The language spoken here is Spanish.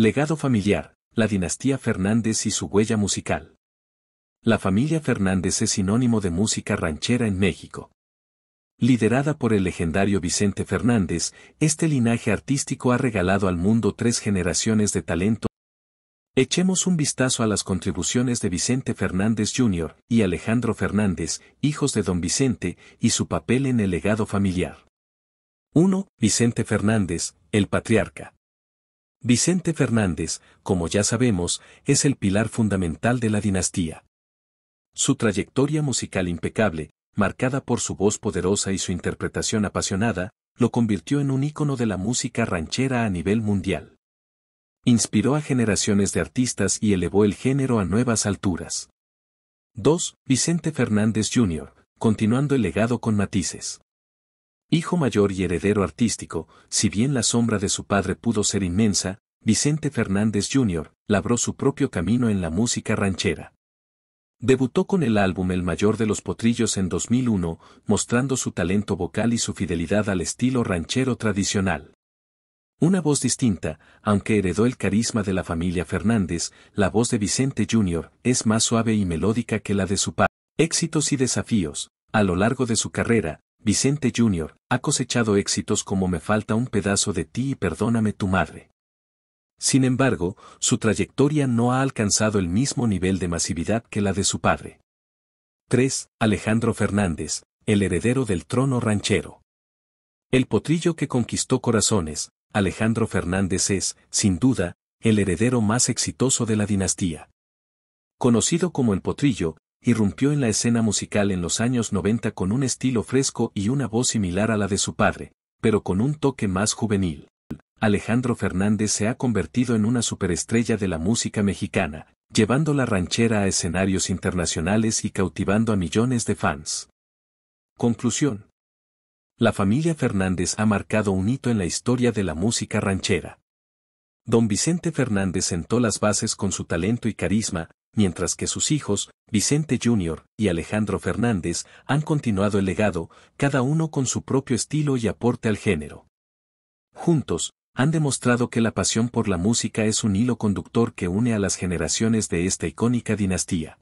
Legado familiar, la dinastía Fernández y su huella musical. La familia Fernández es sinónimo de música ranchera en México. Liderada por el legendario Vicente Fernández, este linaje artístico ha regalado al mundo tres generaciones de talento. Echemos un vistazo a las contribuciones de Vicente Fernández Jr. y Alejandro Fernández, hijos de don Vicente, y su papel en el legado familiar. 1. Vicente Fernández, el patriarca. Vicente Fernández, como ya sabemos, es el pilar fundamental de la dinastía. Su trayectoria musical impecable, marcada por su voz poderosa y su interpretación apasionada, lo convirtió en un ícono de la música ranchera a nivel mundial. Inspiró a generaciones de artistas y elevó el género a nuevas alturas. 2. Vicente Fernández Jr., continuando el legado con matices. Hijo mayor y heredero artístico, si bien la sombra de su padre pudo ser inmensa, Vicente Fernández Jr. labró su propio camino en la música ranchera. Debutó con el álbum El Mayor de los Potrillos en 2001, mostrando su talento vocal y su fidelidad al estilo ranchero tradicional. Una voz distinta, aunque heredó el carisma de la familia Fernández, la voz de Vicente Jr. es más suave y melódica que la de su padre. Éxitos y desafíos. A lo largo de su carrera, Vicente Jr., ha cosechado éxitos como Me falta un pedazo de ti y Perdóname tu madre. Sin embargo, su trayectoria no ha alcanzado el mismo nivel de masividad que la de su padre. 3. Alejandro Fernández, el heredero del trono ranchero. El potrillo que conquistó corazones, Alejandro Fernández es, sin duda, el heredero más exitoso de la dinastía. Conocido como el potrillo, irrumpió en la escena musical en los años 90 con un estilo fresco y una voz similar a la de su padre, pero con un toque más juvenil. Alejandro Fernández se ha convertido en una superestrella de la música mexicana, llevando la ranchera a escenarios internacionales y cautivando a millones de fans. Conclusión. La familia Fernández ha marcado un hito en la historia de la música ranchera. Don Vicente Fernández sentó las bases con su talento y carisma, mientras que sus hijos, Vicente Jr. y Alejandro Fernández, han continuado el legado, cada uno con su propio estilo y aporte al género. Juntos, han demostrado que la pasión por la música es un hilo conductor que une a las generaciones de esta icónica dinastía.